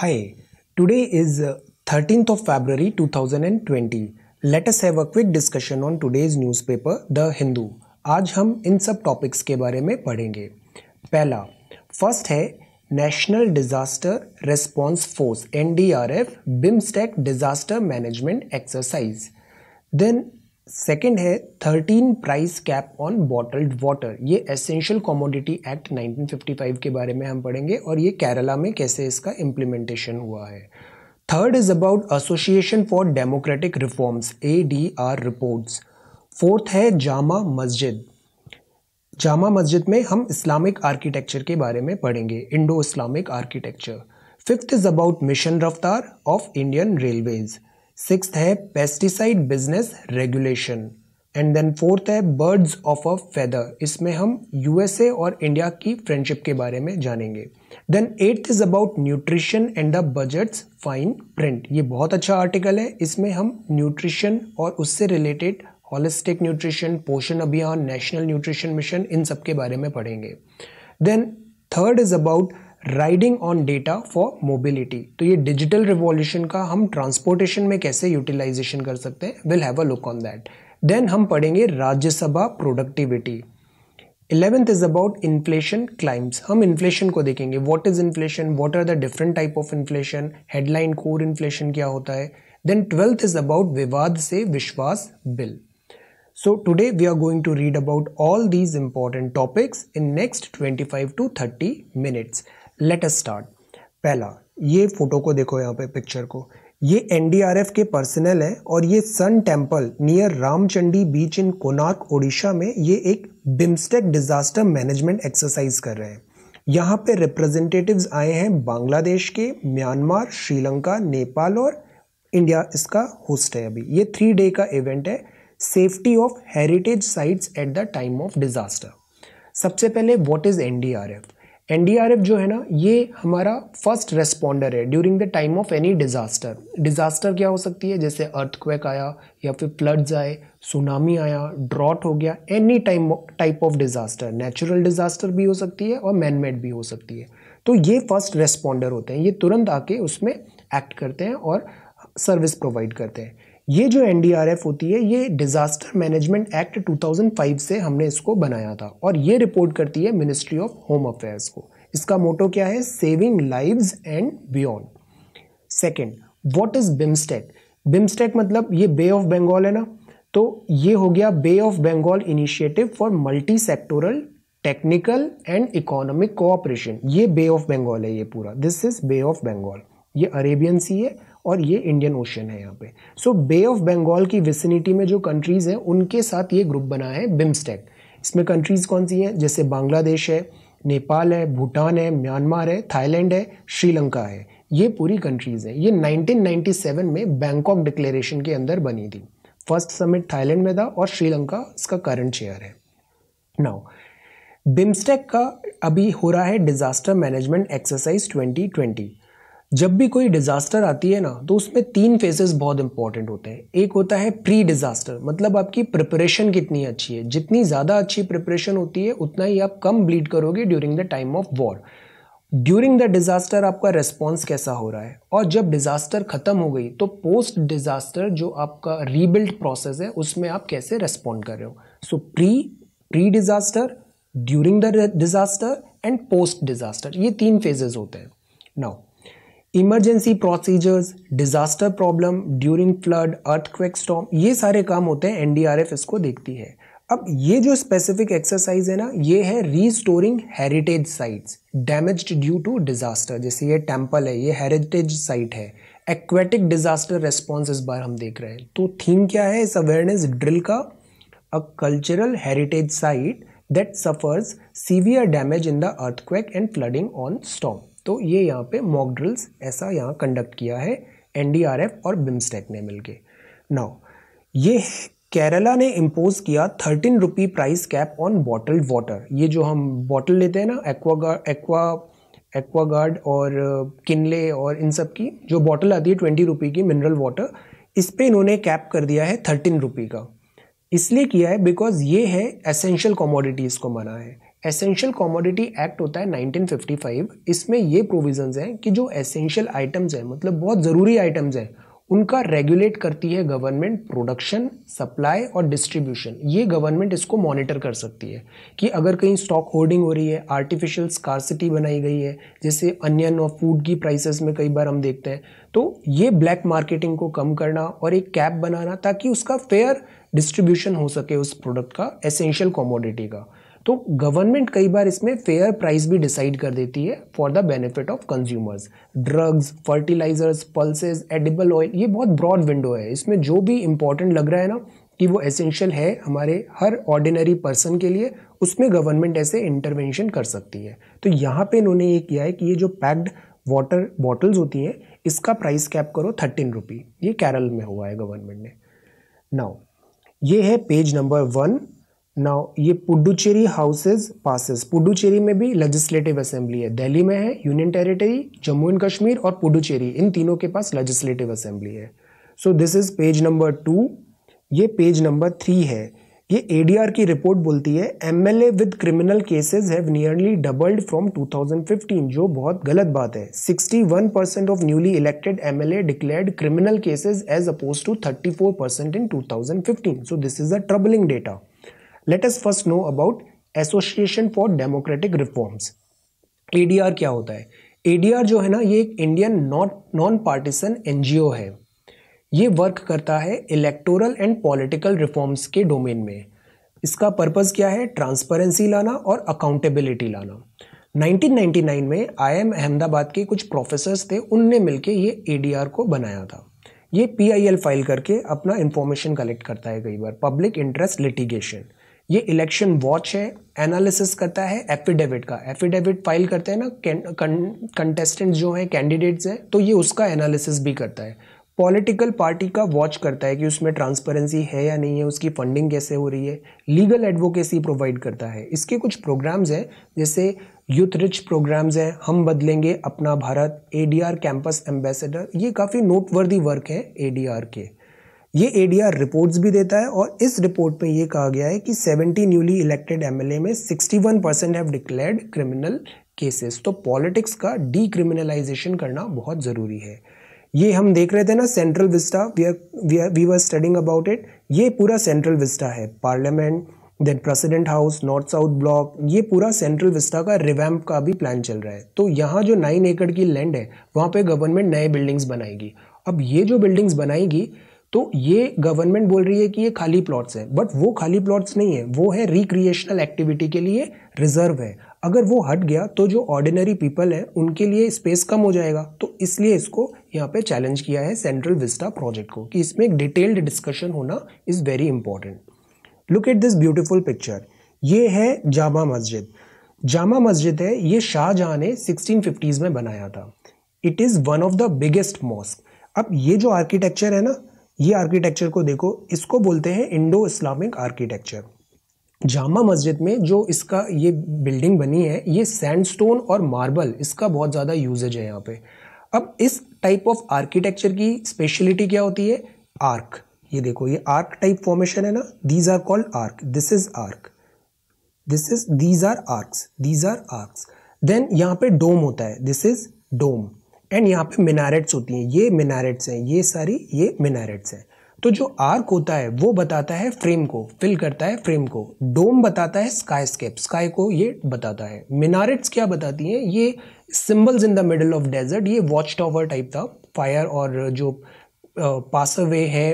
Hi, today is 13th uh, of February 2020. Let us have a quick discussion on today's newspaper The Hindu. आज हम इन सब topics के बारे में पढ़ेंगे पहला फर्स्ट है National Disaster Response Force N D R F BIMSTEC disaster management exercise then second है thirteen price cap on bottled water ये एसेंशियल कॉमोडिटी एक्ट 1955 के बारे में हम पढ़ेंगे और ये केरला में कैसे इसका इम्प्लीमेंटेशन हुआ है third is about Association for democratic Reforms A D R reports fourth है जामा मस्जिद जामा मस्जिद में हम इस्लामिक आर्किटेक्चर के बारे में पढ़ेंगे Indo Islamic architecture fifth is about mission Raftaar of Indian Railways six है pesticide business regulation and then fourth है बर्ड्स ऑफ अ फेदर इसमें हम यूएसए और इंडिया की फ्रेंडशिप के बारे में जानेंगे then eighth is about nutrition and the budgets fine print ये बहुत अच्छा आर्टिकल है इसमें हम न्यूट्रिशन और उससे रिलेटेड हॉलिस्टिक न्यूट्रिशन पोषण अभियान नेशनल न्यूट्रिशन मिशन इन सब के बारे में पढ़ेंगे then third is about riding on data for mobility तो ये डिजिटल रिवॉल्यूशन का हम ट्रांसपोर्टेशन में कैसे यूटिलाइजेशन कर सकते हैं will have a look on that then हम पढ़ेंगे Rajya Sabha productivity eleventh is about inflation claims हम इन्फ्लेशन को देखेंगे what is inflation what are the different type of inflation headline core inflation क्या होता है then twelfth is about Vivad se Vishwas bill so today we are going to read about all these important topics in next twenty five to thirty minutes let us start पहला ये photo को देखो यहाँ पे picture को ये एनडीआरएफ के पर्सनल है और ये sun temple near Ramchandi beach in Konark Odisha में ये एक बिम्स्टेक डिजास्टर मैनेजमेंट एक्सरसाइज कर रहे हैं यहाँ पे रिप्रेजेंटेटिव्स आए हैं बांग्लादेश के म्यांमार श्रीलंका नेपाल और इंडिया इसका होस्ट है अभी ये थ्री डे का इवेंट है safety of heritage sites at the time of disaster सबसे पहले व्हाट इज़ एनडीआरएफ एनडीआरएफ जो है ना ये हमारा फर्स्ट रेस्पॉन्डर है during the time of any disaster disaster क्या हो सकती है जैसे अर्थक्वेक आया या फिर फ्लड्स आए सुनामी आया ड्रॉट हो गया any time type of disaster natural disaster भी हो सकती है और मैनमेड भी हो सकती है तो ये फर्स्ट रेस्पॉन्डर होते हैं ये तुरंत आके उसमें एक्ट करते हैं और सर्विस प्रोवाइड करते हैं ये जो एन होती है ये डिज़ास्टर मैनेजमेंट एक्ट 2005 से हमने इसको बनाया था और ये रिपोर्ट करती है मिनिस्ट्री ऑफ होम अफेयर्स को इसका मोटो क्या है saving lives and beyond second what is BIMSTEC BIMSTEC मतलब ये बे ऑफ बंगाल है ना तो ये हो गया Bay of Bengal Initiative for Multi Sectoral Technical and Economic Cooperation ये बे ऑफ बंगाल है ये पूरा this is Bay of Bengal ये अरेबियन सी है और ये इंडियन ओशन है यहाँ पे सो बे ऑफ बंगाल की विसिनिटी में जो कंट्रीज़ हैं उनके साथ ये ग्रुप बना है बिम्स्टेक इसमें कंट्रीज़ कौन सी हैं जैसे बांग्लादेश है नेपाल है भूटान है म्यांमार है थाईलैंड है श्रीलंका है ये पूरी कंट्रीज़ हैं ये 1997 में बैंकॉक डिक्लेरेशन के अंदर बनी थी फर्स्ट समिट थाईलैंड में था और श्रीलंका इसका करंट चेयर है नाउ बिम्स्टेक का अभी हो रहा है डिजास्टर मैनेजमेंट एक्सरसाइज 2020 जब भी कोई डिजास्टर आती है ना तो उसमें तीन फेजेस बहुत इंपॉर्टेंट होते हैं एक होता है प्री डिजास्टर मतलब आपकी प्रिपरेशन कितनी अच्छी है जितनी ज़्यादा अच्छी प्रिपरेशन होती है उतना ही आप कम ब्लीड करोगे during the time of war during the disaster आपका रेस्पॉन्स कैसा हो रहा है और जब डिज़ास्टर ख़त्म हो गई तो पोस्ट डिज़ास्टर जो आपका रीबिल्ड प्रोसेस है उसमें आप कैसे रेस्पॉन्ड कर रहे हो so pre pre disaster during the disaster and post disaster ये तीन फेजेस होते हैं now emergency procedures disaster problem during flood earthquake storm ये सारे काम होते हैं एनडीआरएफ इसको देखती है अब ये जो स्पेसिफिक एक्सरसाइज है ना ये है restoring heritage sites damaged due to disaster जैसे ये टेम्पल है ये हेरिटेज साइट है एक्वेटिक डिजास्टर रेस्पॉन्स इस बार हम देख रहे हैं तो थीम क्या है इस अवेयरनेस ड्रिल का a cultural heritage site that suffers severe damage in the earthquake and flooding on storm तो ये यहाँ पे मॉक ड्रिल्स ऐसा यहाँ कंडक्ट किया है एनडीआरएफ और बिम्स्टेक ने मिलके नाउ ये केरला ने इम्पोज किया thirteen rupee price cap on bottled water ये जो हम बॉटल लेते हैं ना एक्वागार्ड एक्वा एक्वागार्ड और किनले और इन सब की जो बॉटल आती है ट्वेंटी रुपी की मिनरल वाटर इस पर इन्होंने कैप कर दिया है थर्टीन रुपी का इसलिए किया है बिकॉज ये है एसेंशियल कॉमोडिटीज़ को मना है एसेंशियल कॉमोडिटी एक्ट होता है 1955 इसमें ये प्रोविजंस हैं कि जो एसेंशियल आइटम्स हैं मतलब बहुत ज़रूरी आइटम्स हैं उनका रेगुलेट करती है गवर्नमेंट प्रोडक्शन सप्लाई और डिस्ट्रीब्यूशन ये गवर्नमेंट इसको मॉनिटर कर सकती है कि अगर कहीं स्टॉक होल्डिंग हो रही है आर्टिफिशियल स्कारसिटी बनाई गई है जैसे अनियन और फूड की प्राइसेस में कई बार हम देखते हैं तो ये ब्लैक मार्केटिंग को कम करना और एक कैप बनाना ताकि उसका फेयर डिस्ट्रीब्यूशन हो सके उस प्रोडक्ट का एसेंशियल कॉमोडिटी का तो गवर्नमेंट कई बार इसमें फेयर प्राइस भी डिसाइड कर देती है for the benefit of consumers drugs fertilizers pulses edible oil ये बहुत ब्रॉड विंडो है इसमें जो भी इंपॉर्टेंट लग रहा है ना कि वो एसेंशियल है हमारे हर ऑर्डिनरी पर्सन के लिए उसमें गवर्नमेंट ऐसे इंटरवेंशन कर सकती है तो यहाँ पे इन्होंने ये किया है कि ये जो पैक्ड वाटर बॉटल्स होती हैं इसका प्राइस कैप करो थर्टीन रुपी ये केरल में हुआ है गवर्नमेंट ने नाउ ये है पेज नंबर वन नाउ ये पुडुचेरी हाउसेज पासिस पुडुचेरी में भी लेजिस्लेटिव असेंबली है दिल्ली में है union territory Jammu and Kashmir और पुडुचेरी इन तीनों के पास लेजिस्लेटिव असेंबली है so this is page number two ये पेज नंबर थ्री है ये एडीआर की रिपोर्ट बोलती है MLA with criminal cases have nearly doubled from 2015 जो बहुत गलत बात है 61 percent of newly elected MLA declared criminal cases as opposed to 34 percent in 2015 so this is a troubling data let's first know about Association for democratic reforms ADR क्या होता है ADR जो है ना ये एक Indian non N G NGO है ये वर्क करता है इलेक्टोरल एंड पॉलिटिकल रिफॉर्म्स के डोमेन में इसका पर्पज़ क्या है ट्रांसपेरेंसी लाना और अकाउंटेबिलिटी लाना 1999 में आईएम अहमदाबाद के कुछ प्रोफेसर्स थे उनने के ये एडीआर को बनाया था ये पीआईएल फाइल करके अपना इन्फॉर्मेशन कलेक्ट करता है कई बार पब्लिक इंटरेस्ट लिटिगेशन ये इलेक्शन वॉच है एनालिसिस करता है एफिडेविट का एफिडेविट फाइल करते हैं ना कंटेस्टेंट जो हैं कैंडिडेट्स हैं तो ये उसका एनालिसिस भी करता है पॉलिटिकल पार्टी का वॉच करता है कि उसमें ट्रांसपेरेंसी है या नहीं है उसकी फंडिंग कैसे हो रही है लीगल एडवोकेसी प्रोवाइड करता है इसके कुछ प्रोग्राम्स हैं जैसे यूथ रिच प्रोग्राम्स हैं हम बदलेंगे अपना भारत एडीआर कैंपस एम्बेसडर ये काफ़ी नोटवर्दी वर्क है एडीआर के ये एडीआर रिपोर्ट्स भी देता है और इस रिपोर्ट में ये कहा गया है कि 70 न्यूली इलेक्टेड एमएलए में 61 percent have declared criminal cases तो पॉलिटिक्स का डीक्रिमिनलाइजेशन करना बहुत ज़रूरी है ये हम देख रहे थे ना central vista we are studying about it ये पूरा सेंट्रल विस्टा है parliament then president house north south block ये पूरा सेंट्रल विस्टा का रिवैम्प का भी प्लान चल रहा है तो यहाँ जो नाइन एकड़ की लैंड है वहाँ पे गवर्नमेंट नए बिल्डिंग्स बनाएगी अब ये जो बिल्डिंग्स बनाएगी तो ये गवर्नमेंट बोल रही है कि ये खाली प्लॉट्स है बट वो खाली प्लॉट्स नहीं है वो है रिक्रिएशनल एक्टिविटी के लिए रिजर्व है अगर वो हट गया तो जो ऑर्डिनरी पीपल है उनके लिए स्पेस कम हो जाएगा तो इसलिए इसको यहाँ पे चैलेंज किया है सेंट्रल विस्टा प्रोजेक्ट को कि इसमें एक डिटेल्ड डिस्कशन होना is very important look at this beautiful picture ये है जामा मस्जिद जामा मस्जिद है ये शाहजहाँ ने सिक्सटीन में बनाया था it is one of the biggest mosque अब ये जो आर्किटेक्चर है ना ये आर्किटेक्चर को देखो इसको बोलते हैं इंडो इस्लामिक आर्किटेक्चर जामा मस्जिद में जो इसका ये बिल्डिंग बनी है ये सैंडस्टोन और मार्बल इसका बहुत ज़्यादा यूजेज है यहाँ पे अब इस टाइप ऑफ आर्किटेक्चर की स्पेशलिटी क्या होती है आर्क ये देखो ये आर्क टाइप फॉर्मेशन है ना these are called arch this is arch this is these are arch these are arch then यहाँ पे डोम होता है दिस इज डोम एंड यहाँ पे मिनारेट्स होती हैं ये मिनारेट्स हैं ये सारी ये मिनारेट्स हैं तो जो आर्क होता है वो बताता है फ्रेम को फिल करता है फ्रेम को डोम बताता है स्काई स्केप स्काई को ये बताता है मिनारेट्स क्या बताती हैं ये symbols in the middle of desert ये वॉच टावर टाइप था फायर और जो पास अवे है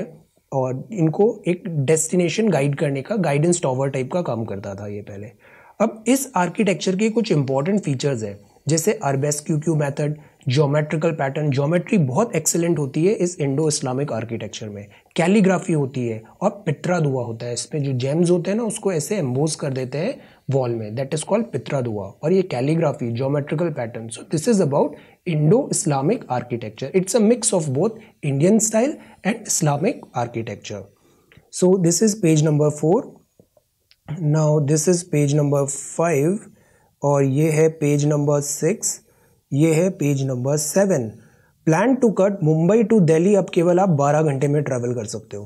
और इनको एक डेस्टिनेशन गाइड करने का गाइडेंस टावर टाइप का काम करता था ये पहले अब इस आर्किटेक्चर के कुछ इंपॉर्टेंट फीचर्स हैं जैसे arabesque method geometrical pattern geometry बहुत एक्सेलेंट होती है इस इंडो इस्लामिक आर्किटेक्चर में कैलीग्राफी होती है और पित्रा दुआ होता है इसमें जो जेम्स होते हैं ना उसको ऐसे एम्बोज कर देते हैं वॉल में दैट इज कॉल्ड पित्रा दुआ और ये calligraphy geometrical pattern so this is about Indo Islamic architecture it's a mix of both Indian style and Islamic architecture so this is page number four now this is page number five और ये है page number six ये है page number seven plan to cut Mumbai to Delhi अब केवल आप 12 घंटे में ट्रेवल कर सकते हो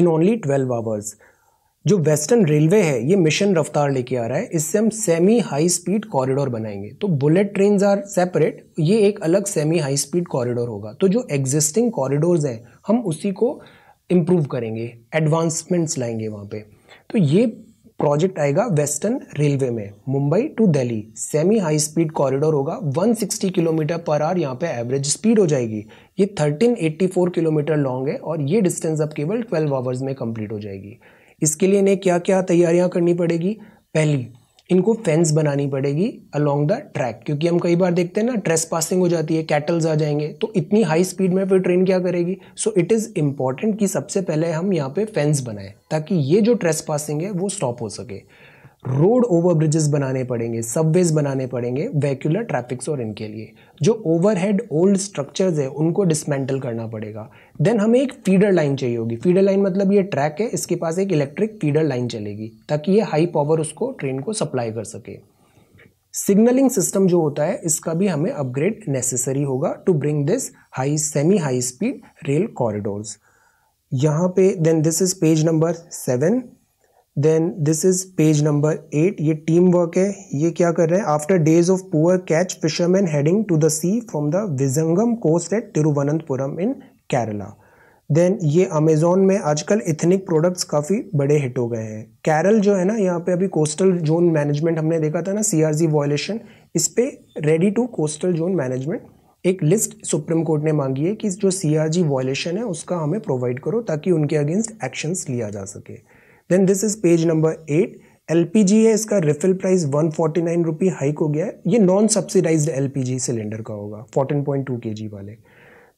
इन ओनली 12 आवर्स जो वेस्टर्न रेलवे है ये मिशन रफ्तार लेके आ रहा है इससे हम सेमी हाई स्पीड कॉरिडोर बनाएंगे तो बुलेट ट्रेन आर सेपरेट ये एक अलग सेमी हाई स्पीड कॉरिडोर होगा तो जो एग्जिस्टिंग कॉरिडोर्स हैं हम उसी को इम्प्रूव करेंगे एडवांसमेंट्स लाएंगे वहाँ पे तो ये प्रोजेक्ट आएगा वेस्टर्न रेलवे में Mumbai to Delhi semi high speed corridor होगा 160 किलोमीटर पर आवर यहाँ पे एवरेज स्पीड हो जाएगी ये 1384 किलोमीटर लॉन्ग है और ये डिस्टेंस अब केवल 12 आवर्स में कंप्लीट हो जाएगी इसके लिए इन्हें क्या क्या तैयारियां करनी पड़ेगी पहली इनको फेंस बनानी पड़ेगी अलोंग द ट्रैक क्योंकि हम कई बार देखते हैं ना ट्रेस पासिंग हो जाती है कैटल्स आ जाएंगे तो इतनी हाई स्पीड में फिर ट्रेन क्या करेगी सो इट इज़ इम्पॉर्टेंट कि सबसे पहले हम यहाँ पे फेंस बनाएं ताकि ये जो ट्रेस पासिंग है वो स्टॉप हो सके रोड ओवर ब्रिजेस बनाने पड़ेंगे सबवेज बनाने पड़ेंगे वैक्यूलर ट्रैफिक्स और इनके लिए जो ओवरहेड ओल्ड स्ट्रक्चर्स है उनको डिसमेंटल करना पड़ेगा देन हमें एक फीडर लाइन चाहिए होगी फीडर लाइन मतलब ये ट्रैक है इसके पास एक इलेक्ट्रिक फीडर लाइन चलेगी ताकि ये हाई पावर उसको ट्रेन को सप्लाई कर सके सिग्नलिंग सिस्टम जो होता है इसका भी हमें अपग्रेड नेसेसरी होगा to bring this high semi high speed rail corridors यहाँ पे then this is page number seven then this is page number eight ये टीम वर्क है ये क्या कर रहे हैं after days of poor catch fisherman heading to the sea from the Vizhinjam coast at Thiruvananthapuram in Kerala then ये अमेजोन में आजकल इथनिक प्रोडक्ट्स काफ़ी बड़े हिट हो गए हैं कैरल जो है ना यहाँ पे अभी कोस्टल जोन मैनेजमेंट हमने देखा था ना सी आर जी वॉयलेशन इस पर ready to coastal zone management एक लिस्ट सुप्रीम कोर्ट ने मांगी है कि जो सी आर जी वॉयलेशन है उसका हमें प्रोवाइड करो ताकि उनके अगेंस्ट एक्शंस लिया जा सके then this is page number eight LPG है इसका refill price one forty nine rupee hike हो गया है ये नॉन सब्सिडाइज्ड एलपीजी सिलेंडर का होगा fourteen point two K G वाले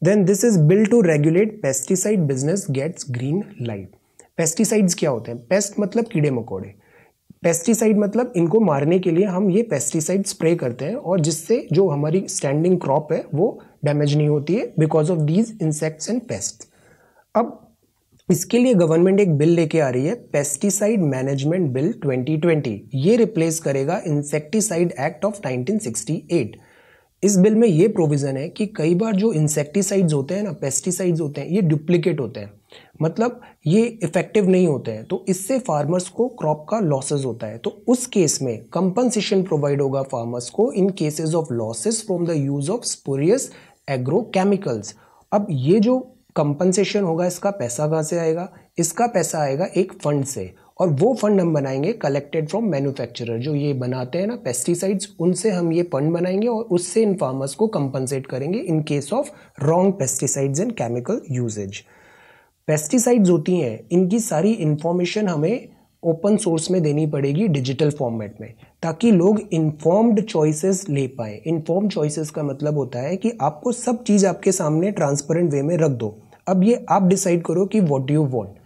then this is bill to regulate pesticide business gets green light pesticides क्या होते हैं पेस्ट मतलब कीड़े मकोड़े पेस्टिसाइड मतलब इनको मारने के लिए हम ये पेस्टिसाइड स्प्रे करते हैं और जिससे जो हमारी स्टैंडिंग क्रॉप है वो डैमेज नहीं होती है because of these insects and pest अब इसके लिए गवर्नमेंट एक बिल लेके आ रही है पेस्टिसाइड मैनेजमेंट बिल 2020 ये रिप्लेस करेगा इंसेक्टिसाइड एक्ट ऑफ 1968 इस बिल में ये प्रोविज़न है कि कई बार जो इंसेक्टिसाइड्स होते हैं ना पेस्टिसाइड्स होते हैं ये डुप्लीकेट होते हैं मतलब ये इफेक्टिव नहीं होते हैं तो इससे फार्मर्स को क्रॉप का लॉसेस होता है तो उस केस में कंपनसेशन प्रोवाइड होगा फार्मर्स को in cases of losses from the use of spurious agro chemicals अब ये जो कंपनसेशन होगा इसका पैसा कहाँ से आएगा इसका पैसा आएगा एक फंड से और वो फंड हम बनाएंगे कलेक्टेड फ्रॉम मैन्युफैक्चरर जो ये बनाते हैं ना पेस्टिसाइड्स उनसे हम ये फंड बनाएंगे और उससे इन फार्मर्स को कंपनसेट करेंगे in case of wrong pesticides and chemical usages pesticides होती हैं इनकी सारी इन्फॉर्मेशन हमें ओपन सोर्स में देनी पड़ेगी डिजिटल फॉर्मेट में ताकि लोग इन्फॉर्म्ड चॉइसेस ले पाएँ इन्फॉर्म चॉइसेस का मतलब होता है कि आपको सब चीज़ आपके सामने ट्रांसपेरेंट वे में रख दो अब ये आप डिसाइड करो कि what you want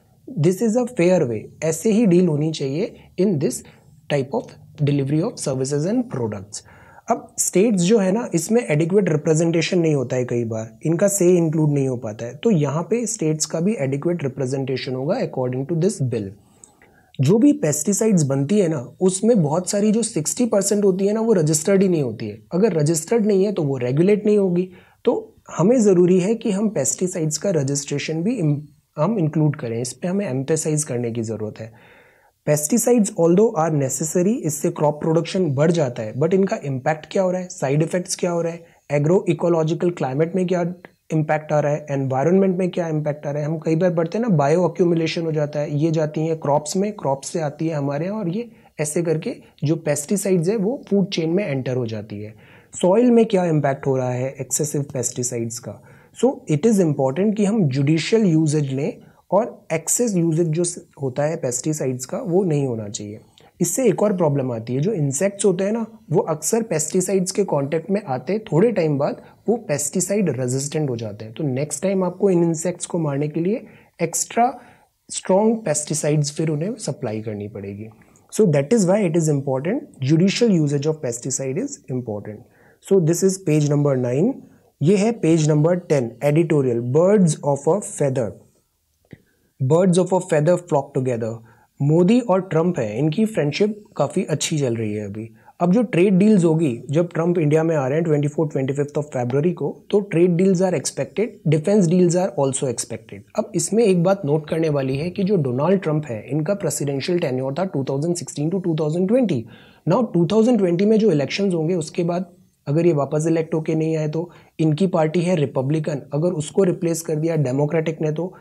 this is a fair way ऐसे ही डील होनी चाहिए in this type of delivery of services and products अब स्टेट्स जो है ना इसमें एडिक्वेट रिप्रेजेंटेशन नहीं होता है कई बार इनका से इंक्लूड नहीं हो पाता है तो यहाँ पे स्टेट्स का भी एडिक्वेट रिप्रेजेंटेशन होगा अकॉर्डिंग टू दिस बिल जो भी पेस्टिसाइड्स बनती है ना उसमें बहुत सारी जो 60 परसेंट होती है ना वो रजिस्टर्ड ही नहीं होती है अगर रजिस्टर्ड नहीं है तो वो रेगुलेट नहीं होगी तो हमें ज़रूरी है कि हम पेस्टिसाइड्स का रजिस्ट्रेशन भी हम इंक्लूड करें इस पर हमें एम्पेसाइज करने की ज़रूरत है pesticides although are necessary इससे क्रॉप प्रोडक्शन बढ़ जाता है बट इनका इम्पैक्ट क्या हो रहा है साइड इफेक्ट्स क्या हो रहा है एग्रो इकोलॉजिकल क्लाइमेट में क्या इम्पैक्ट आ रहा है एनवायरनमेंट में क्या इम्पैक्ट आ रहा है हम कई बार बढ़ते हैं ना बायो अक्यूमुलेशन हो जाता है ये जाती हैं क्रॉप्स में क्रॉप्स से आती है हमारे यहाँ और ये ऐसे करके जो पेस्टिसाइड्स है वो फूड चेन में एंटर हो जाती है सॉइल में क्या इम्पैक्ट हो रहा है एक्सेसिव पेस्टिसाइड्स का सो इट इज़ इम्पॉर्टेंट कि हम जुडिशियल यूजेज लें और एक्सेस यूजेज जो होता है पेस्टिसाइड्स का वो नहीं होना चाहिए इससे एक और प्रॉब्लम आती है जो इंसेक्ट्स होते हैं ना वो अक्सर पेस्टिसाइड्स के कांटेक्ट में आते थोड़े टाइम बाद वो पेस्टिसाइड रेजिस्टेंट हो जाते हैं तो नेक्स्ट टाइम आपको इन इंसेक्ट्स को मारने के लिए एक्स्ट्रा स्ट्रॉन्ग पेस्टिसाइड्स फिर उन्हें सप्लाई करनी पड़ेगी so that is why it is important judicial usages of pesticide is important so this is page number nine ये है page number ten editorial birds of a feather birds of a feather flock together Modi और Trump है इनकी friendship काफ़ी अच्छी चल रही है अभी अब जो ट्रेड डील्स होगी जब ट्रंप इंडिया में आ रहे हैं twenty four twenty fifth of February को तो trade deals are expected defence deals are also expected अब इसमें एक बात नोट करने वाली है कि जो डोनाल्ड ट्रंप है इनका प्रेसिडेंशियल टेन्योर था two thousand sixteen to twenty now twenty में जो इलेक्शन होंगे उसके बाद अगर ये वापस इलेक्ट होके नहीं आए तो इनकी पार्टी है रिपब्लिकन अगर उसको रिप्लेस कर दिया डेमोक्रेटिक ने तो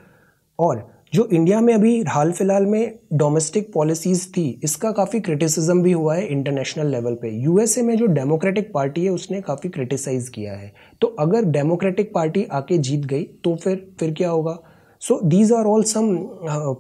और जो इंडिया में अभी हाल फिलहाल में डोमेस्टिक पॉलिसीज़ थी इसका काफ़ी क्रिटिसिज्म भी हुआ है इंटरनेशनल लेवल पे यूएसए में जो डेमोक्रेटिक पार्टी है उसने काफ़ी क्रिटिसाइज़ किया है तो अगर डेमोक्रेटिक पार्टी आके जीत गई तो फिर फिर क्या होगा so these are all some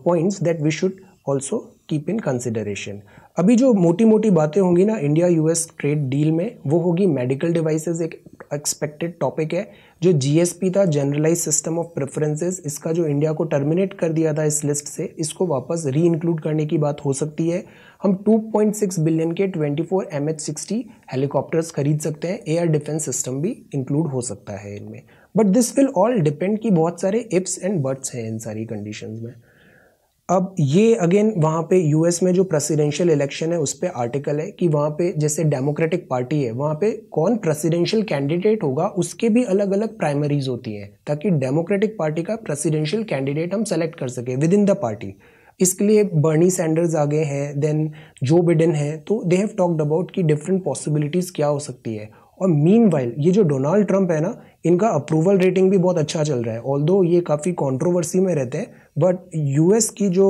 points that we should also keep in consideration अभी जो मोटी मोटी बातें होंगी ना इंडिया यूएस ट्रेड डील में वो होगी मेडिकल डिवाइसेस एक एक्सपेक्टेड टॉपिक है जो जीएसपी था जनरलाइज सिस्टम ऑफ प्रेफरेंसेस इसका जो इंडिया को टर्मिनेट कर दिया था इस लिस्ट से इसको वापस री इंक्लूड करने की बात हो सकती है हम 2.6 बिलियन के 24 four M H sixty helicopters खरीद सकते हैं एयर डिफेंस सिस्टम भी इंक्लूड हो सकता है इनमें but this will all depend कि बहुत सारे इप्स एंड बर्ड्स हैं इन सारी कंडीशन में अब ये अगेन वहाँ पे यूएस में जो प्रेसिडेंशियल इलेक्शन है उस पर आर्टिकल है कि वहाँ पे जैसे डेमोक्रेटिक पार्टी है वहाँ पे कौन प्रेसिडेंशियल कैंडिडेट होगा उसके भी अलग अलग प्राइमरीज होती हैं ताकि डेमोक्रेटिक पार्टी का प्रेसिडेंशियल कैंडिडेट हम सेलेक्ट कर सकें विद इन द पार्टी इसके लिए बर्नी सैंडर्स आ गए हैं देन जो बिडन है तो दे हैव टॉक्ड अबाउट कि डिफरेंट पॉसिबिलिटीज़ क्या हो सकती है और मीन ये जो डोनाल्ड ट्रंप है ना इनका अप्रूवल रेटिंग भी बहुत अच्छा चल रहा है ऑल ये काफ़ी कॉन्ट्रोवर्सी में रहते हैं बट यू की जो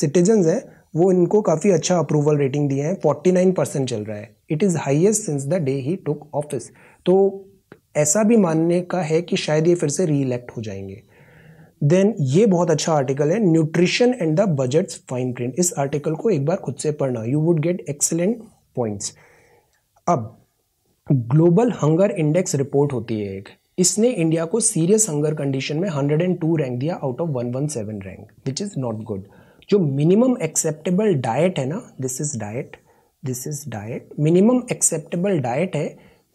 सिटीजन्स हैं वो इनको काफ़ी अच्छा अप्रूवल रेटिंग दिए हैं फोर्टी नाइन परसेंट चल रहा है it is highest since the day he took office तो ऐसा भी मानने का है कि शायद ये फिर से री इलेक्ट हो जाएंगे देन ये बहुत अच्छा आर्टिकल है nutrition and the budgets fine print इस आर्टिकल को एक बार खुद से पढ़ना you would get excellent points अब ग्लोबल हंगर इंडेक्स रिपोर्ट होती है एक इसने इंडिया को सीरियस हंगर कंडीशन में 102 रैंक दिया out of 117 rank which is not good जो मिनिमम एक्सेप्टेबल डाइट है ना this is diet this is diet minimum acceptable diet है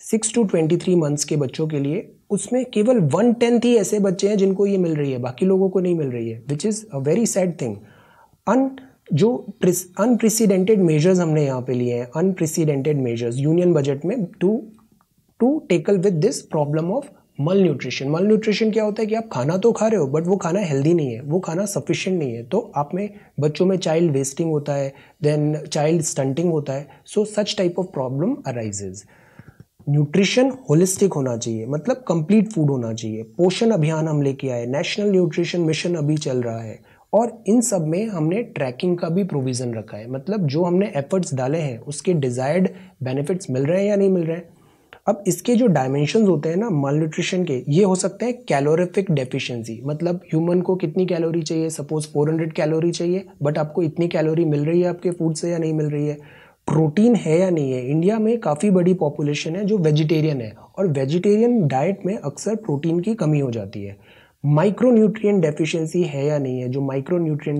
six to twenty three months के बच्चों के लिए उसमें केवल वन टेंथ ही ऐसे बच्चे हैं जिनको ये मिल रही है बाकी लोगों को नहीं मिल रही है which is a very sad thing un जो अनप्रेसिडेंटेड मेजर्स हमने यहाँ पे लिए हैं अनप्रेसिडेंटेड मेजर्स यूनियन बजट में to to tackle with this problem of malnutrition malnutrition क्या होता है कि आप खाना तो खा रहे हो बट वो खाना हेल्दी नहीं है वो खाना सफिशिएंट नहीं है तो आप में बच्चों में चाइल्ड वेस्टिंग होता है देन चाइल्ड स्टंटिंग होता है so such type of problem arises nutrition holistic होना चाहिए मतलब कंप्लीट फूड होना चाहिए पोषण अभियान हम लेके आए नेशनल न्यूट्रिशन मिशन अभी चल रहा है और इन सब में हमने ट्रैकिंग का भी प्रोविज़न रखा है मतलब जो हमने एफर्ट्स डाले हैं उसके डिज़ायर्ड बेनिफिट्स मिल रहे हैं या नहीं मिल रहे हैं अब इसके जो डायमेंशन होते हैं ना मल न्यूट्रिशन के ये हो सकते हैं कैलोरिफिक डेफिशिएंसी मतलब ह्यूमन को कितनी कैलोरी चाहिए सपोज 400 कैलोरी चाहिए बट आपको इतनी कैलोरी मिल रही है आपके फूड से या नहीं मिल रही है प्रोटीन है या नहीं है इंडिया में काफ़ी बड़ी पॉपुलेशन है जो वेजिटेरियन है और वेजिटेरियन डाइट में अक्सर प्रोटीन की कमी हो जाती है माइक्रो डेफिशिएंसी है या नहीं है जो माइक्रो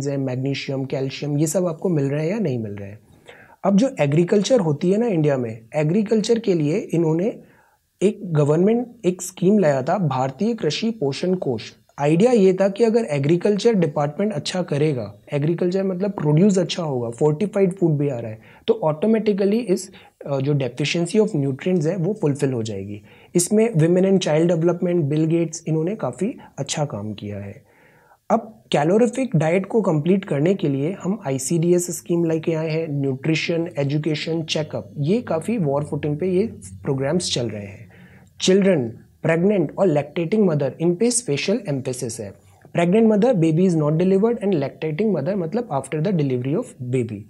हैं मैग्नीशियम कैल्शियम ये सब आपको मिल रहे हैं या नहीं मिल रहे हैं अब जो एग्रीकल्चर होती है ना इंडिया में एग्रीकल्चर के लिए इन्होंने एक गवर्नमेंट एक स्कीम लाया था भारतीय कृषि पोषण कोष आइडिया ये था कि अगर एग्रीकल्चर डिपार्टमेंट अच्छा करेगा एग्रीकल्चर मतलब प्रोड्यूस अच्छा होगा फोर्टिफाइड फूड भी आ रहा है तो ऑटोमेटिकली इस जो डेफिशिएंसी ऑफ न्यूट्रिएंट्स है वो फुलफिल हो जाएगी इसमें women and child development Bill Gates इन्होंने काफ़ी अच्छा काम किया है अब कैलोरिफिक डाइट को कंप्लीट करने के लिए हम आई स्कीम लेके आए हैं न्यूट्रिशन एजुकेशन चेकअप ये काफ़ी वॉर फुटिंग पे ये प्रोग्राम्स चल रहे हैं चिल्ड्रन प्रेग्नेंट और लैक्टेटिंग मदर इन पे स्पेशल एम्फेसिस है pregnant mother baby is not delivered and lactating mother मतलब after the delivery of baby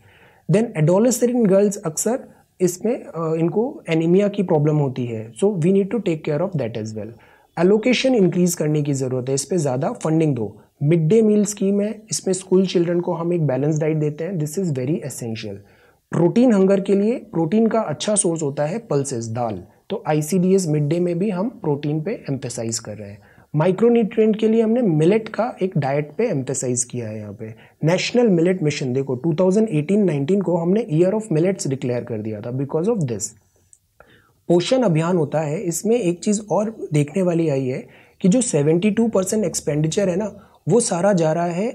then adolescent girls अक्सर इसमें इनको एनीमिया की प्रॉब्लम होती है so we need to take care of that as well allocation increase करने की ज़रूरत है इस पर ज़्यादा फंडिंग दो मिड डे मील स्कीम है इसमें स्कूल चिल्ड्रन को हम एक बैलेंस डाइट देते हैं this is very essential protein hunger के लिए प्रोटीन का अच्छा सोर्स होता है पल्सेस दाल तो आई मिड डे में भी हम प्रोटीन पे एम्फेसाइज कर रहे हैं माइक्रोन्यूट्रिएंट के लिए हमने मिलेट का एक डाइट पे एम्फेसाइज किया है यहाँ पे नेशनल मिलेट मिशन देखो 2018-19 को हमने ईयर ऑफ मिलेट्स डिक्लेयर कर दिया था बिकॉज ऑफ दिस पोषण अभियान होता है इसमें एक चीज़ और देखने वाली आई है कि जो 72 परसेंट एक्सपेंडिचर है ना वो सारा जा रहा है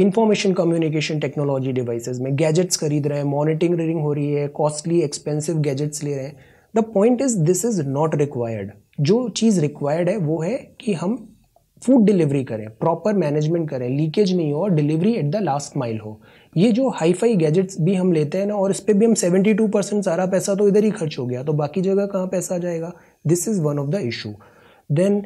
इंफॉर्मेशन कम्युनिकेशन टेक्नोलॉजी डिवाइसेस में गैजेट्स खरीद रहे हैं मॉनिटरिंग हो रही है कॉस्टली एक्सपेंसिव गैजेट्स ले रहे हैं the point is this is not required जो चीज़ रिक्वायर्ड है वो है कि हम फूड डिलीवरी करें प्रॉपर मैनेजमेंट करें लीकेज नहीं हो और delivery at the last mile हो ये जो हाईफाई गैजेट्स भी हम लेते हैं ना और इस पर भी हम 72 परसेंट सारा पैसा तो इधर ही खर्च हो गया तो बाकी जगह कहाँ पैसा जाएगा this is one of the issue then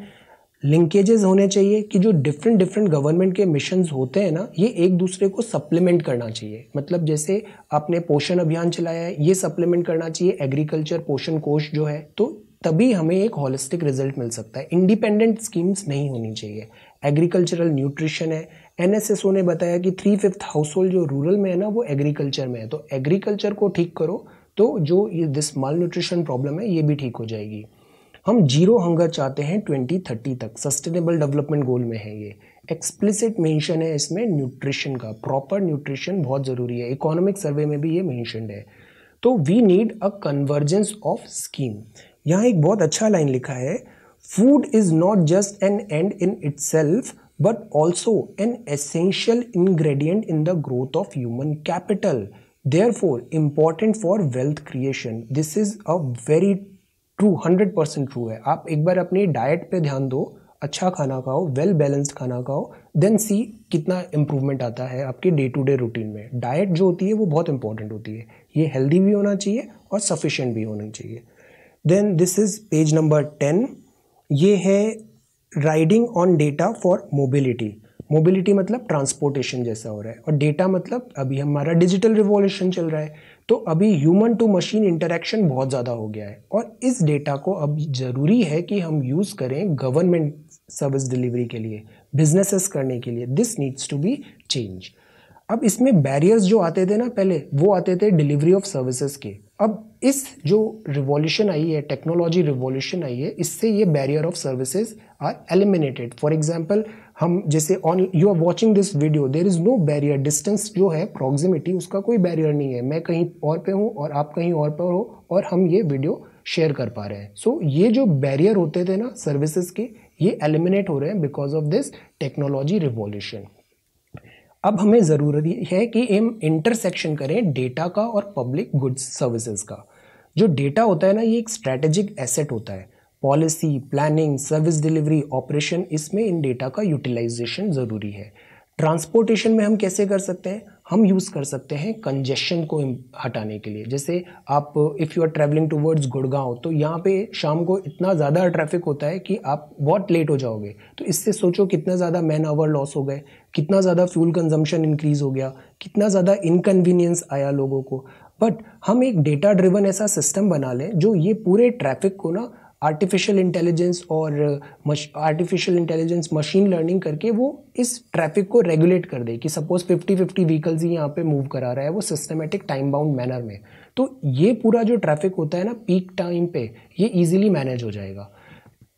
linkages होने चाहिए कि जो डिफरेंट डिफरेंट गवर्नमेंट के मिशन होते हैं ना ये एक दूसरे को सप्लीमेंट करना चाहिए मतलब जैसे आपने पोषण अभियान चलाया है ये सप्लीमेंट करना चाहिए एग्रीकल्चर पोषण कोष जो है तो तभी हमें एक होलिस्टिक रिजल्ट मिल सकता है इंडिपेंडेंट स्कीम्स नहीं होनी चाहिए एग्रीकल्चरल न्यूट्रिशन है एन ने बताया कि थ्री फिफ्थ हाउस होल्ड जो रूरल में है ना वो एग्रीकल्चर में है तो एग्रीकल्चर को ठीक करो तो जो ये दिस माल न्यूट्रिशन प्रॉब्लम है ये भी ठीक हो जाएगी हम जीरो हंगर चाहते हैं 2030 तक सस्टेनेबल डेवलपमेंट गोल में है ये एक्सप्लिसिट मेंशन है इसमें न्यूट्रिशन का प्रॉपर न्यूट्रिशन बहुत ज़रूरी है इकोनॉमिक सर्वे में भी ये मेंशनड है तो we need a convergence of scheme यहाँ एक बहुत अच्छा लाइन लिखा है food is not just an end in itself also an essential ingredient in the growth of human capital therefore important for wealth creation this is a very true hundred percent true है आप एक बार अपनी diet पे ध्यान दो अच्छा खाना खाओ वेल बैलेंस्ड खाना खाओ देन सी कितना इम्प्रूवमेंट आता है आपके डे टू डे रूटीन में डाइट जो होती है वो बहुत इंपॉर्टेंट होती है ये हेल्दी भी होना चाहिए और सफिशेंट भी होना चाहिए then this is page number ten ये है riding on data for mobility mobility मतलब ट्रांसपोर्टेशन जैसा हो रहा है और डेटा मतलब अभी हमारा डिजिटल रिवोल्यूशन चल रहा है तो अभी ह्यूमन टू मशीन इंटरेक्शन बहुत ज़्यादा हो गया है और इस डेटा को अब ज़रूरी है कि हम यूज़ करें गवर्नमेंट सर्विस डिलीवरी के लिए बिजनेसेस करने के लिए this needs to be change अब इसमें बैरियर्स जो आते थे ना पहले वो आते थे डिलीवरी ऑफ सर्विसेज के अब इस जो रिवॉल्यूशन आई है टेक्नोलॉजी रिवॉल्यूशन आई है इससे ये barrier of services are eliminated for example हम जैसे on you are watching this video there is no barrier distance जो है प्रॉक्सिमिटी उसका कोई बैरियर नहीं है मैं कहीं और पे हूँ और आप कहीं और पर हो और हम ये वीडियो शेयर कर पा रहे हैं सो so, ये जो बैरियर होते थे ना सर्विसेज के ये एलिमिनेट हो रहे हैं because of this technology revolution अब हमें ज़रूरी है कि हम इंटरसेक्शन करें डेटा का और पब्लिक गुड्स सर्विसेज का जो डेटा होता है ना ये एक स्ट्रैटेजिक एसेट होता है policy planning service delivery operation इसमें इन डेटा का यूटिलाइजेशन ज़रूरी है ट्रांसपोर्टेशन में हम कैसे कर सकते हैं हम यूज़ कर सकते हैं कंजेशन को हटाने के लिए जैसे आप if you are travelling towards Gurgaon तो यहाँ पे शाम को इतना ज़्यादा ट्रैफिक होता है कि आप बहुत लेट हो जाओगे तो इससे सोचो कितना ज़्यादा मैन आवर लॉस हो गए कितना ज़्यादा फ्यूल कंजम्पशन इंक्रीज़ हो गया कितना ज़्यादा इनकन्वीनियंस आया लोगों को बट हम एक डेटा ड्रिवन ऐसा सिस्टम बना लें जो ये पूरे ट्रैफिक को ना आर्टिफिशियल इंटेलिजेंस और आर्टिफिशियल इंटेलिजेंस मशीन लर्निंग करके वो इस ट्रैफिक को रेगुलेट कर दे कि सपोज 50 50 व्हीकल्स ही यहाँ पे मूव करा रहा है वो सिस्टमेटिक टाइम बाउंड मैनर में तो ये पूरा जो ट्रैफिक होता है ना पीक टाइम पे ये इजीली मैनेज हो जाएगा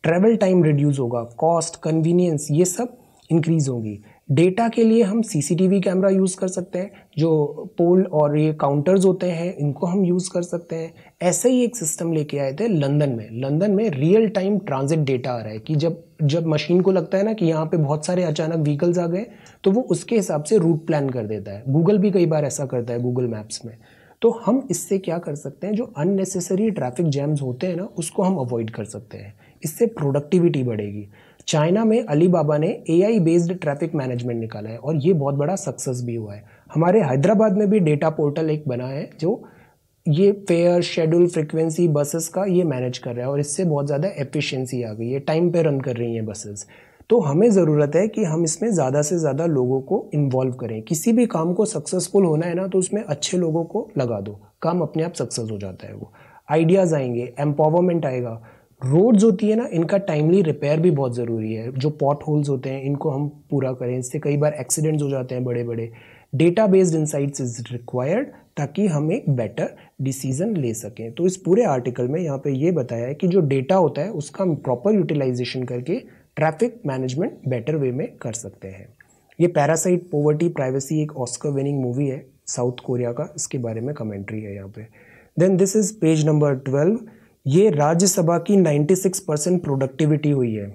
ट्रैवल टाइम रिड्यूस होगा कॉस्ट कन्वीनियंस ये सब इंक्रीज होगी डेटा के लिए हम सीसीटीवी कैमरा यूज़ कर सकते हैं जो पोल और ये काउंटर्स होते हैं इनको हम यूज़ कर सकते हैं ऐसे ही एक सिस्टम लेके आए थे लंदन में लंदन में रियल टाइम ट्रांजिट डेटा आ रहा है कि जब जब मशीन को लगता है ना कि यहाँ पे बहुत सारे अचानक व्हीकल्स आ गए तो वो उसके हिसाब से रूट प्लान कर देता है गूगल भी कई बार ऐसा करता है गूगल मैप्स में तो हम इससे क्या कर सकते हैं जो अननेसेसरी ट्रैफिक जैम्स होते हैं ना उसको हम अवॉइड कर सकते हैं इससे प्रोडक्टिविटी बढ़ेगी चाइना में अलीबाबा ने आई बेस्ड ट्रैफिक मैनेजमेंट निकाला है और ये बहुत बड़ा सक्सेस भी हुआ है हमारे हैदराबाद में भी डेटा पोर्टल एक बना है जो ये फेयर शेड्यूल फ्रिक्वेंसी बसेस का ये मैनेज कर रहा है और इससे बहुत ज़्यादा एफिशिएंसी आ गई है टाइम पे रन कर रही हैं बसेस तो हमें ज़रूरत है कि हम इसमें ज़्यादा से ज़्यादा लोगों को इन्वॉल्व करें किसी भी काम को सक्सेसफुल होना है ना तो उसमें अच्छे लोगों को लगा दो काम अपने आप सक्सेस हो जाता है वो आइडियाज़ आएंगे एम्पावरमेंट आएगा रोड्स होती है ना इनका टाइमली रिपेयर भी बहुत ज़रूरी है जो पॉट होल्स होते हैं इनको हम पूरा करें इससे कई बार एक्सीडेंट्स हो जाते हैं बड़े बड़े data based insights is required ताकि हम एक बेटर डिसीजन ले सकें तो इस पूरे आर्टिकल में यहाँ पे ये बताया है कि जो डेटा होता है उसका हम प्रॉपर यूटिलाइजेशन करके ट्रैफिक मैनेजमेंट बेटर वे में कर सकते हैं ये पैरासाइट पोवर्टी प्राइवेसी एक ऑस्कर विनिंग मूवी है साउथ कोरिया का इसके बारे में कमेंट्री है यहाँ पे then this is page number twelve ये राज्यसभा की 96 परसेंट प्रोडक्टिविटी हुई है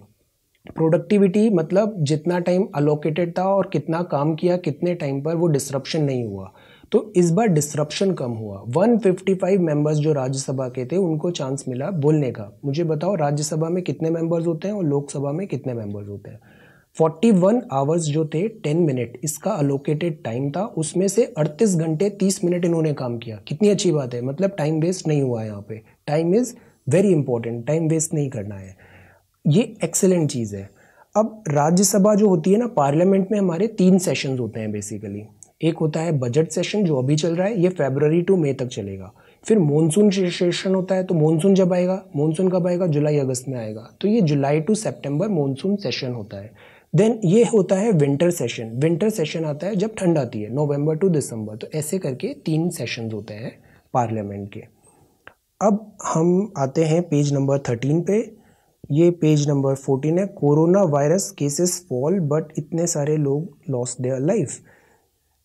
प्रोडक्टिविटी मतलब जितना टाइम अलोकेटेड था और कितना काम किया कितने टाइम पर वो डिसरप्शन नहीं हुआ तो इस बार डिसरप्शन कम हुआ 155 मेंबर्स जो राज्यसभा के थे उनको चांस मिला बोलने का मुझे बताओ राज्यसभा में कितने मेंबर्स होते हैं और लोकसभा में कितने मेंबर्स होते हैं 41 आवर्स जो थे 10 मिनट इसका अलोकेटेड टाइम था उसमें से 38 घंटे 30 मिनट इन्होंने काम किया कितनी अच्छी बात है मतलब टाइम वेस्ट नहीं हुआ यहाँ पे time is very important time waste नहीं करना है ये एक्सेलेंट चीज़ है अब राज्यसभा जो होती है ना पार्लियामेंट में हमारे तीन सेशंस होते हैं बेसिकली एक होता है बजट सेशन जो अभी चल रहा है ये फेबररी टू मई तक चलेगा फिर मॉनसून सेशन होता है तो मॉनसून जब आएगा मॉनसून कब आएगा जुलाई अगस्त में आएगा तो ये July to September monsoon session होता है देन ये होता है विंटर सेशन विंटर सेशन आता है जब ठंड आती है नवंबर टू दिसंबर तो ऐसे करके तीन सेशंस होते हैं पार्लियामेंट के अब हम आते हैं पेज नंबर थर्टीन पे ये पेज नंबर फोर्टीन है corona virus cases fall but इतने सारे लोग लॉस देयर लाइफ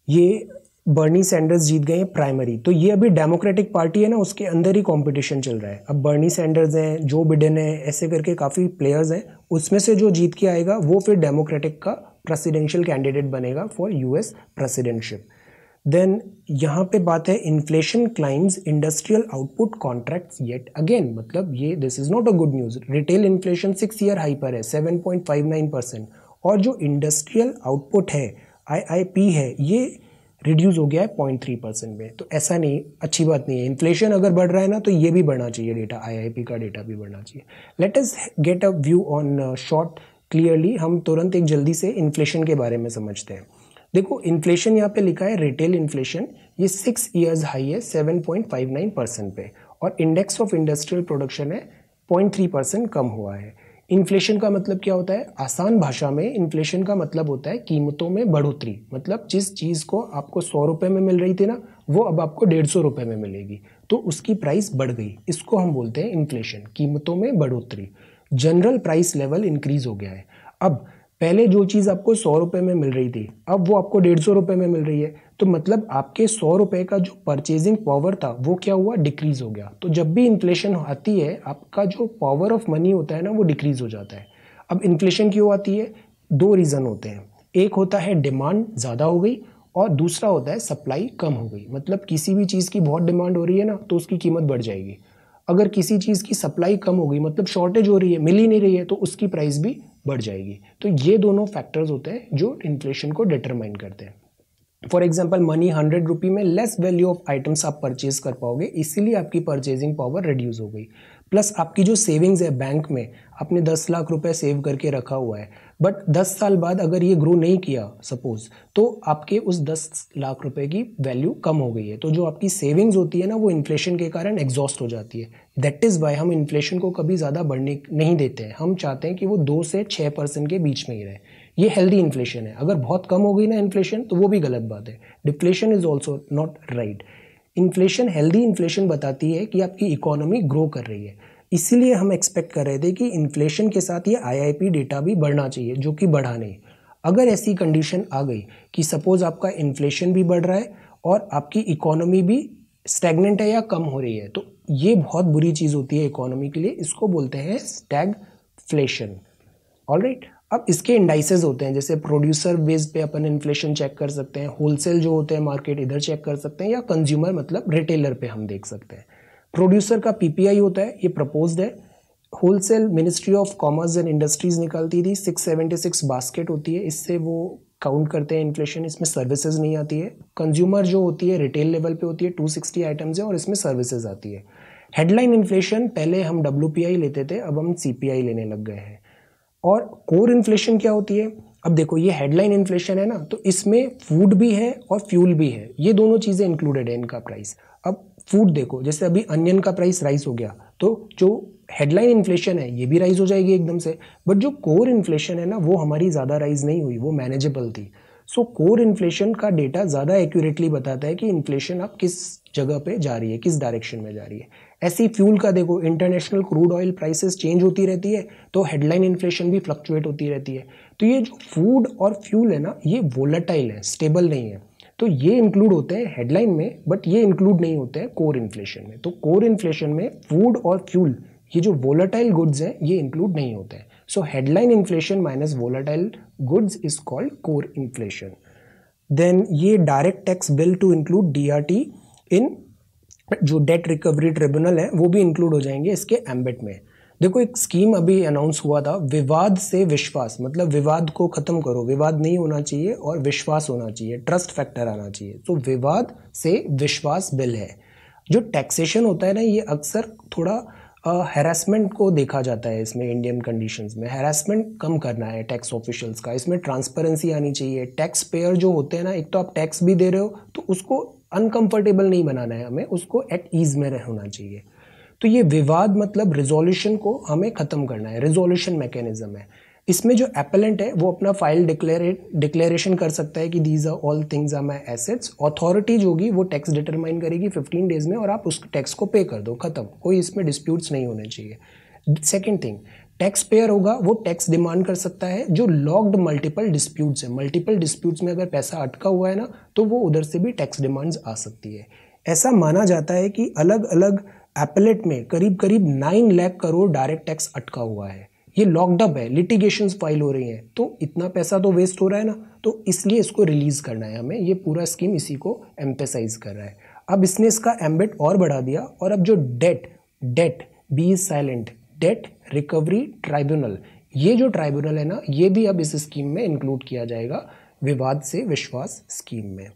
ये बर्नी सैंडर्स जीत गए हैं प्राइमरी तो ये अभी डेमोक्रेटिक पार्टी है ना उसके अंदर ही कंपटीशन चल रहा है अब बर्नी सैंडर्स हैं जो बिडेन हैं ऐसे करके काफ़ी प्लेयर्स हैं उसमें से जो जीत के आएगा वो फिर डेमोक्रेटिक का प्रेसिडेंशियल कैंडिडेट बनेगा फॉर यूएस प्रेसिडेंटशिप देन यहाँ पे बात है inflation claims industrial output contracts yet again मतलब ये this is not a good news retail inflation six year high पर है seven point five nine percent और जो इंडस्ट्रियल आउटपुट है आईआईपी है ये रिड्यूस हो गया है पॉइंट थ्री परसेंट में तो ऐसा नहीं अच्छी बात नहीं है इन्फ्लेशन अगर बढ़ रहा है ना तो ये भी बढ़ना चाहिए डेटा आईआईपी का डेटा भी बढ़ना चाहिए let us get a view on short clearly हम तुरंत एक जल्दी से इन्फ्लेशन के बारे में समझते हैं देखो इन्फ्लेशन यहाँ पे लिखा है रिटेल इन्फ्लेशन ये सिक्स ईयर्स हाई है seven point five nine percent पे और इंडेक्स ऑफ इंडस्ट्रियल प्रोडक्शन है पॉइंट थ्री परसेंट कम हुआ है इन्फ्लेशन का मतलब क्या होता है आसान भाषा में इन्फ्लेशन का मतलब होता है कीमतों में बढ़ोतरी मतलब जिस चीज़ को आपको सौ रुपये में मिल रही थी ना वो अब आपको डेढ़ सौ रुपये में मिलेगी तो उसकी प्राइस बढ़ गई इसको हम बोलते हैं इन्फ्लेशन कीमतों में बढ़ोतरी जनरल प्राइस लेवल इंक्रीज हो गया है अब पहले जो चीज़ आपको सौ रुपये में मिल रही थी अब वो आपको डेढ़ सौ रुपये में मिल रही है तो मतलब आपके सौ रुपये का जो परचेजिंग पावर था वो क्या हुआ डिक्रीज़ हो गया तो जब भी इन्फ्लेशन आती है आपका जो पावर ऑफ मनी होता है ना वो डिक्रीज़ हो जाता है अब इन्फ्लेशन क्यों आती है दो रीज़न होते हैं एक होता है डिमांड ज़्यादा हो गई और दूसरा होता है सप्लाई कम हो गई मतलब किसी भी चीज़ की बहुत डिमांड हो रही है ना तो उसकी कीमत बढ़ जाएगी अगर किसी चीज़ की सप्लाई कम हो गई मतलब शॉर्टेज हो रही है मिल ही नहीं रही है तो उसकी प्राइस भी बढ़ जाएगी तो ये दोनों फैक्टर्स होते हैं जो इन्फ्लेशन को डिटरमाइन करते हैं for example money hundred rupee में लेस वैल्यू ऑफ आइटम्स आप परचेज कर पाओगे इसीलिए आपकी परचेजिंग पावर रिड्यूस हो गई प्लस आपकी जो सेविंग्स है बैंक में आपने दस लाख रुपए सेव करके रखा हुआ है बट दस साल बाद अगर ये ग्रो नहीं किया सपोज तो आपके उस दस लाख रुपए की वैल्यू कम हो गई है तो जो आपकी सेविंग्स होती है ना वो इन्फ्लेशन के कारण एग्जॉस्ट हो जाती है दैट इज़ वाई हम इन्फ्लेशन को कभी ज़्यादा बढ़ने नहीं देते हैं हम चाहते हैं कि वो दो से छः परसेंट के बीच में ही रहे ये हेल्दी इन्फ्लेशन है अगर बहुत कम हो गई ना इन्फ्लेशन तो वो भी गलत बात है deflation is also not right inflation healthy inflation बताती है कि आपकी इकोनॉमी ग्रो कर रही है इसीलिए हम एक्सपेक्ट कर रहे थे कि इन्फ्लेशन के साथ ये आईआईपी डेटा भी बढ़ना चाहिए जो कि बढ़ा नहीं अगर ऐसी कंडीशन आ गई कि सपोज़ आपका इन्फ्लेशन भी बढ़ रहा है और आपकी इकोनॉमी भी स्टेगनेंट है या कम हो रही है तो ये बहुत बुरी चीज़ होती है इकोनॉमी के लिए इसको बोलते हैं स्टैग फ्लेशन ऑल राइट अब इसके इंडाइसेज होते हैं जैसे प्रोड्यूसर बेस पे अपन इन्फ्लेशन चेक कर सकते हैं होलसेल जो होते हैं मार्केट इधर चेक कर सकते हैं या कंज्यूमर मतलब रिटेलर पे हम देख सकते हैं प्रोड्यूसर का पीपीआई होता है ये प्रपोज्ड है wholesale ministry of commerce and industries निकालती थी 676 बास्केट होती है इससे वो काउंट करते हैं इन्फ्लेशन इसमें सर्विसेज नहीं आती है कंज्यूमर जो होती है रिटेल लेवल पे होती है 260 आइटम्स है और इसमें सर्विसेज आती है हेडलाइन इन्फ्लेशन पहले हम डब्ल्यू लेते थे अब हम सी लेने लग गए हैं और कोर इन्फ्लेशन क्या होती है अब देखो ये हेडलाइन इन्फ्लेशन है ना तो इसमें फूड भी है और फ्यूल भी है ये दोनों चीज़ें इंक्लूडेड है इनका प्राइस अब फूड देखो जैसे अभी अनियन का प्राइस राइस हो गया तो जो हेडलाइन इन्फ्लेशन है ये भी राइज हो जाएगी एकदम से बट जो कोर इन्फ्लेशन है ना वो हमारी ज़्यादा राइज नहीं हुई वो मैनेजेबल थी सो कोर इन्फ्लेशन का डेटा ज़्यादा एक्यूरेटली बताता है कि इन्फ्लेशन अब किस जगह पे जा रही है किस डायरेक्शन में जा रही है ऐसे फ्यूल का देखो international crude oil prices change होती रहती है तो हेडलाइन इन्फ्लेशन भी फ्लक्चुएट होती रहती है तो ये जो फूड और फ्यूल है ना ये वोलाटाइल है स्टेबल नहीं है तो ये इंक्लूड होते हैं हेडलाइन में बट ये इंक्लूड नहीं होते हैं कोर इन्फ्लेशन में तो कोर इन्फ्लेशन में फूड और फ्यूल ये जो वोलाटाइल गुड्स हैं ये इंक्लूड नहीं होते हैं so headline inflation minus volatile goods is called core inflation then ये direct tax bill to include D in जो डेट रिकवरी ट्रिब्यूनल है वो भी इंक्लूड हो जाएंगे इसके एम्बेट में देखो एक स्कीम अभी अनाउंस हुआ था विवाद से विश्वास मतलब विवाद को ख़त्म करो विवाद नहीं होना चाहिए और विश्वास होना चाहिए ट्रस्ट फैक्टर आना चाहिए तो विवाद से विश्वास बिल है जो टैक्सेशन होता है ना ये अक्सर थोड़ा हेरासमेंट को देखा जाता है इसमें इंडियन कंडीशंस में हेरासमेंट कम करना है टैक्स ऑफिशियल्स का इसमें ट्रांसपेरेंसी आनी चाहिए टैक्स पेयर जो होते हैं ना एक तो आप टैक्स भी दे रहे हो तो उसको अनकंफर्टेबल नहीं बनाना है हमें उसको एट ईज में रहना चाहिए तो ये विवाद मतलब रिजोल्यूशन को हमें ख़त्म करना है रिजोल्यूशन मैकेनिज्म है इसमें जो एपेलेंट है वो अपना फाइल डिक्लेरेट डिक्लेरेशन कर सकता है कि these are all things are my assets जो होगी वो टैक्स डिटरमाइन करेगी 15 डेज में और आप उस टैक्स को पे कर दो खत्म कोई इसमें डिस्प्यूट्स नहीं होने चाहिए सेकेंड थिंग टैक्स पेयर होगा वो टैक्स डिमांड कर सकता है जो लॉक्ड मल्टीपल डिस्प्यूट्स है मल्टीपल डिस्प्यूट्स में अगर पैसा अटका हुआ है ना तो वो उधर से भी टैक्स डिमांड्स आ सकती है ऐसा माना जाता है कि अलग अलग एपलेट में करीब करीब nine lakh crore direct tax अटका हुआ है ये लॉकड है लिटिगेशन फाइल हो रही हैं तो इतना पैसा तो वेस्ट हो रहा है ना तो इसलिए इसको रिलीज़ करना है हमें ये पूरा स्कीम इसी को एम्पेसाइज कर रहा है अब इसने इसका एम्बिट और बढ़ा दिया और अब जो debt debt B is silent debt recovery tribunal ये जो ट्राइब्यूनल है ना ये भी अब इस स्कीम में इंक्लूड किया जाएगा विवाद से विश्वास स्कीम में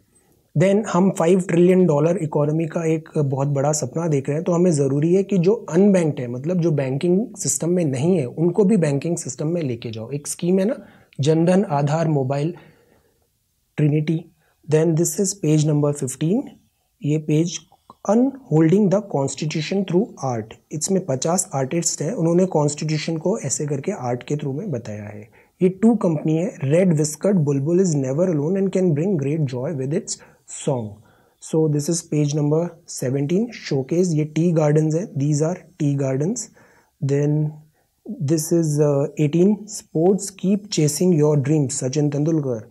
देन हम फाइव ट्रिलियन डॉलर इकोनॉमी का एक बहुत बड़ा सपना देख रहे हैं तो हमें ज़रूरी है कि जो अनबैंक्ड है मतलब जो बैंकिंग सिस्टम में नहीं है उनको भी बैंकिंग सिस्टम में लेके जाओ एक स्कीम है ना Jan Dhan Aadhaar mobile trinity then this is page number fifteen ये page upholding the constitution through art इसमें पचास आर्टिस्ट हैं उन्होंने कॉन्स्टिट्यूशन को ऐसे करके आर्ट के थ्रू में बताया है ये टू कंपनी है red whiskered bulbul is never alone and can bring great joy with its song so this is page number seventeen showcase ये टी गार्डन्स हैं these are tea gardens then this is eighteen sports keep chasing your dreams Sachin Tendulkar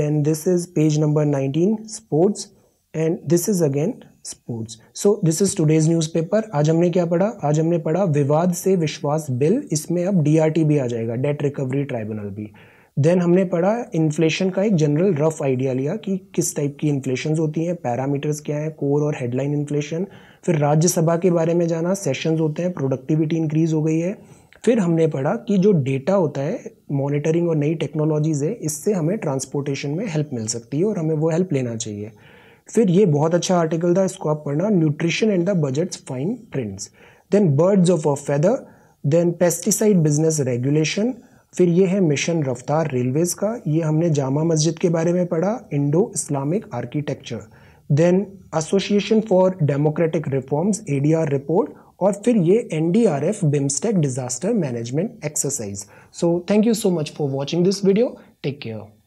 then this is page number nineteen sports and this is again sports so this is news newspaper आज हमने क्या पढ़ा आज हमने पढ़ा विवाद se Vishwas bill इसमें अब डीआरटी भी आ जाएगा डेट रिकवरी ट्राइब्यूनल भी देन हमने पढ़ा इन्फ्लेशन का एक जनरल रफ आइडिया लिया कि किस टाइप की इन्फ्लेशन होती हैं पैरामीटर्स क्या हैं कोर और हेडलाइन इन्फ्लेशन फिर राज्यसभा के बारे में जाना सेशन होते हैं प्रोडक्टिविटी इंक्रीज हो गई है फिर हमने पढ़ा कि जो डेटा होता है मॉनिटरिंग और नई टेक्नोलॉजीज़ है इससे हमें ट्रांसपोर्टेशन में हेल्प मिल सकती है और हमें वो हेल्प लेना चाहिए फिर ये बहुत अच्छा आर्टिकल था इसको आप पढ़ना nutrition and the budgets fine prints then birds of a feather then pesticide business regulation फिर ये है मिशन रफ्तार रेलवेज़ का ये हमने जामा मस्जिद के बारे में पढ़ा Indo Islamic architecture then association for democratic reforms ADR report और फिर ये N D R F BIMSTEC disaster management exercise so thank you so much for watching this video take care